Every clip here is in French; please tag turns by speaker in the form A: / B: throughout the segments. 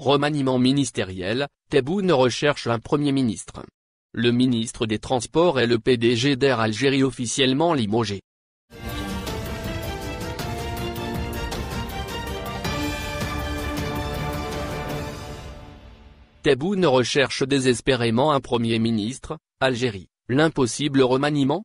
A: Remaniement ministériel, Tebboune recherche un Premier ministre. Le ministre des Transports et le PDG d'Air Algérie officiellement limogé. Tebboune recherche désespérément un Premier ministre, Algérie, l'impossible remaniement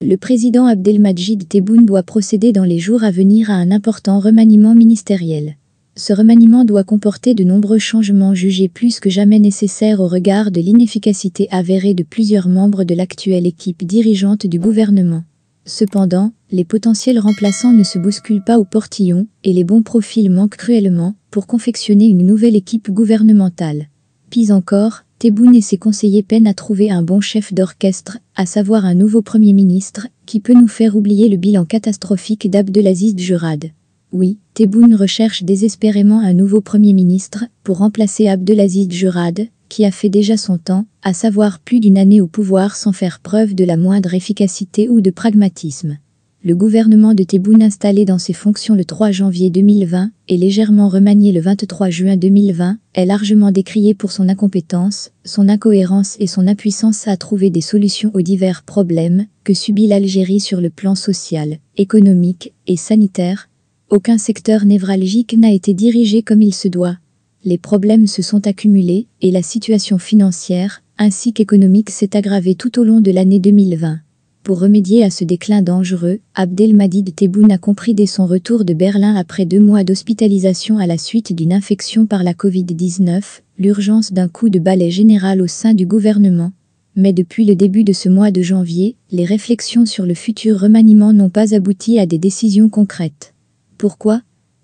A: le président Abdelmajid Tebboune doit procéder dans les jours à venir à un important remaniement ministériel ce remaniement doit comporter de nombreux changements jugés plus que jamais nécessaires au regard de l'inefficacité avérée de plusieurs membres de l'actuelle équipe dirigeante du gouvernement. Cependant, les potentiels remplaçants ne se bousculent pas au portillon et les bons profils manquent cruellement pour confectionner une nouvelle équipe gouvernementale. Pis encore, Tebboune et ses conseillers peinent à trouver un bon chef d'orchestre, à savoir un nouveau Premier ministre, qui peut nous faire oublier le bilan catastrophique d'Abdelaziz Jurad. Oui, Tebboune recherche désespérément un nouveau Premier ministre pour remplacer Abdelaziz Jurad, qui a fait déjà son temps, à savoir plus d'une année au pouvoir sans faire preuve de la moindre efficacité ou de pragmatisme. Le gouvernement de Tebboune installé dans ses fonctions le 3 janvier 2020 et légèrement remanié le 23 juin 2020 est largement décrié pour son incompétence, son incohérence et son impuissance à trouver des solutions aux divers problèmes que subit l'Algérie sur le plan social, économique et sanitaire, aucun secteur névralgique n'a été dirigé comme il se doit. Les problèmes se sont accumulés et la situation financière ainsi qu'économique s'est aggravée tout au long de l'année 2020. Pour remédier à ce déclin dangereux, Abdelmadid Tebboune a compris dès son retour de Berlin après deux mois d'hospitalisation à la suite d'une infection par la Covid-19 l'urgence d'un coup de balai général au sein du gouvernement. Mais depuis le début de ce mois de janvier, les réflexions sur le futur remaniement n'ont pas abouti à des décisions concrètes. Pourquoi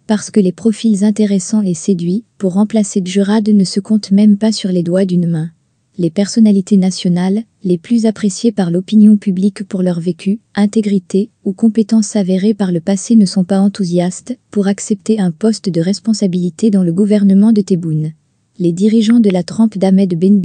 A: Parce que les profils intéressants et séduits pour remplacer Djurad ne se comptent même pas sur les doigts d'une main. Les personnalités nationales, les plus appréciées par l'opinion publique pour leur vécu, intégrité ou compétences avérées par le passé ne sont pas enthousiastes pour accepter un poste de responsabilité dans le gouvernement de Tebboune les dirigeants de la trempe d'Ahmed Ben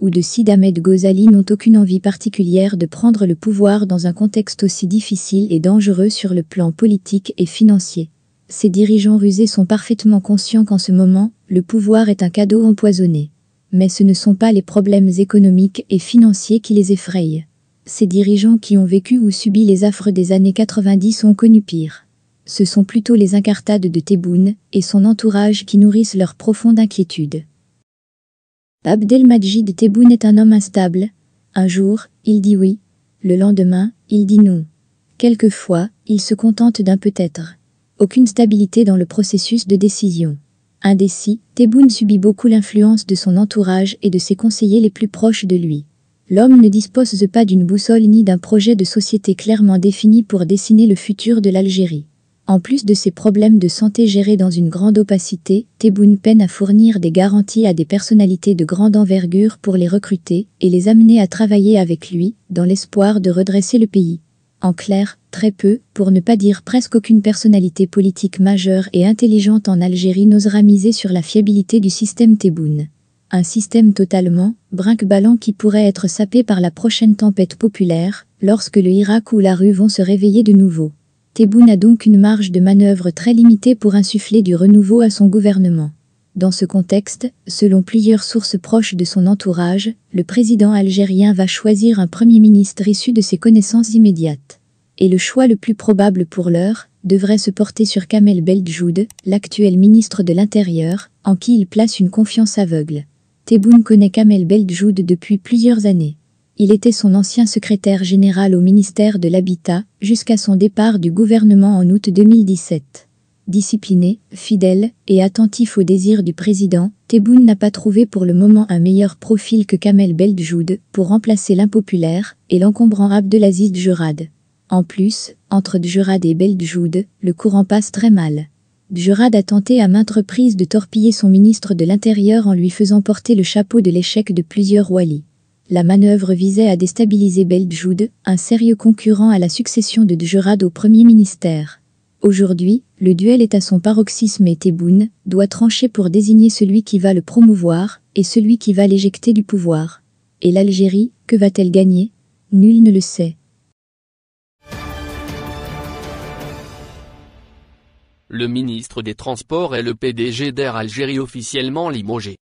A: ou de Sid Ahmed Ghazali n'ont aucune envie particulière de prendre le pouvoir dans un contexte aussi difficile et dangereux sur le plan politique et financier. Ces dirigeants rusés sont parfaitement conscients qu'en ce moment, le pouvoir est un cadeau empoisonné. Mais ce ne sont pas les problèmes économiques et financiers qui les effrayent. Ces dirigeants qui ont vécu ou subi les affres des années 90 ont connu pire ce sont plutôt les incartades de Théboune et son entourage qui nourrissent leur profonde inquiétude. Abdelmajid Tebboune est un homme instable. Un jour, il dit oui. Le lendemain, il dit non. Quelquefois, il se contente d'un peut-être. Aucune stabilité dans le processus de décision. Indécis, Tebboune subit beaucoup l'influence de son entourage et de ses conseillers les plus proches de lui. L'homme ne dispose pas d'une boussole ni d'un projet de société clairement défini pour dessiner le futur de l'Algérie. En plus de ses problèmes de santé gérés dans une grande opacité, Tebboune peine à fournir des garanties à des personnalités de grande envergure pour les recruter et les amener à travailler avec lui, dans l'espoir de redresser le pays. En clair, très peu, pour ne pas dire presque aucune personnalité politique majeure et intelligente en Algérie n'osera miser sur la fiabilité du système Tebboune. Un système totalement brinque-ballant qui pourrait être sapé par la prochaine tempête populaire, lorsque le Irak ou la rue vont se réveiller de nouveau. Tebboune a donc une marge de manœuvre très limitée pour insuffler du renouveau à son gouvernement. Dans ce contexte, selon plusieurs sources proches de son entourage, le président algérien va choisir un premier ministre issu de ses connaissances immédiates. Et le choix le plus probable pour l'heure devrait se porter sur Kamel Beljoud, l'actuel ministre de l'Intérieur, en qui il place une confiance aveugle. Tebboune connaît Kamel Beljoud depuis plusieurs années il était son ancien secrétaire général au ministère de l'Habitat jusqu'à son départ du gouvernement en août 2017. Discipliné, fidèle et attentif aux désirs du président, Tebboune n'a pas trouvé pour le moment un meilleur profil que Kamel Beldjoud pour remplacer l'impopulaire et l'encombrant Abdelaziz Djurad. En plus, entre Djurad et Beldjoud, le courant passe très mal. Djurad a tenté à maintes reprises de torpiller son ministre de l'Intérieur en lui faisant porter le chapeau de l'échec de plusieurs walis. La manœuvre visait à déstabiliser Beldjoud, un sérieux concurrent à la succession de Djerad au Premier ministère. Aujourd'hui, le duel est à son paroxysme et Tebboune doit trancher pour désigner celui qui va le promouvoir et celui qui va l'éjecter du pouvoir. Et l'Algérie, que va-t-elle gagner Nul ne le sait. Le ministre des Transports et le PDG d'Air Algérie officiellement limogé.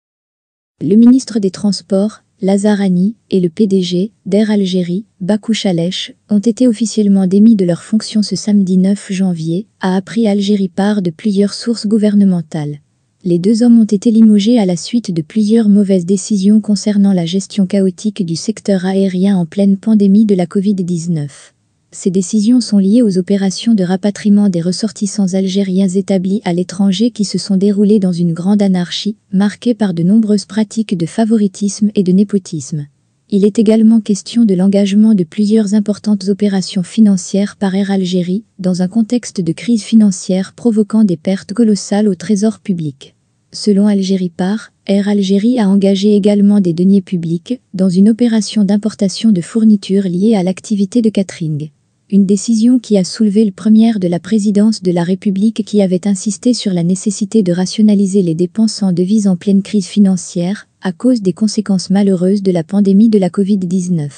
A: Le ministre des Transports, Lazarani, et le PDG d'Air Algérie, Bakou Chalèche, ont été officiellement démis de leurs fonctions ce samedi 9 janvier, a appris Algérie par de plusieurs sources gouvernementales. Les deux hommes ont été limogés à la suite de plusieurs mauvaises décisions concernant la gestion chaotique du secteur aérien en pleine pandémie de la Covid-19. Ces décisions sont liées aux opérations de rapatriement des ressortissants algériens établis à l'étranger qui se sont déroulées dans une grande anarchie, marquée par de nombreuses pratiques de favoritisme et de népotisme. Il est également question de l'engagement de plusieurs importantes opérations financières par Air Algérie, dans un contexte de crise financière provoquant des pertes colossales au trésor public. Selon Algérie Par, Air Algérie a engagé également des deniers publics dans une opération d'importation de fournitures liée à l'activité de catering une décision qui a soulevé le premier de la présidence de la République qui avait insisté sur la nécessité de rationaliser les dépenses en devises en pleine crise financière à cause des conséquences malheureuses de la pandémie de la Covid-19.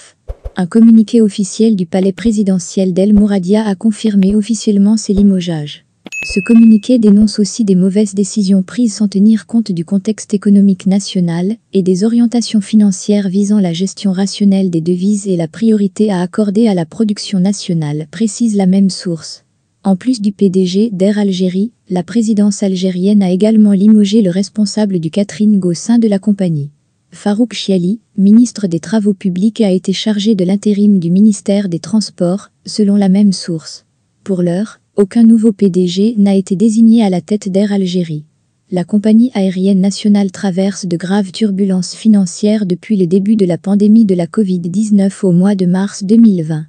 A: Un communiqué officiel du palais présidentiel d'El Mouradia a confirmé officiellement ces limogeages. Ce communiqué dénonce aussi des mauvaises décisions prises sans tenir compte du contexte économique national et des orientations financières visant la gestion rationnelle des devises et la priorité à accorder à la production nationale, précise la même source. En plus du PDG d'Air Algérie, la présidence algérienne a également limogé le responsable du Catherine Go sein de la compagnie. Farouk Chiali, ministre des Travaux publics, a été chargé de l'intérim du ministère des Transports, selon la même source. Pour l'heure, aucun nouveau PDG n'a été désigné à la tête d'Air Algérie. La compagnie aérienne nationale traverse de graves turbulences financières depuis le début de la pandémie de la Covid-19 au mois de mars 2020.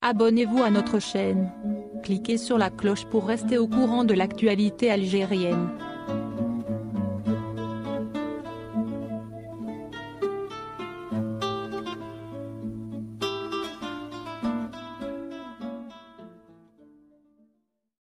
A: Abonnez-vous à notre chaîne. Cliquez sur la cloche pour rester au courant de l'actualité algérienne.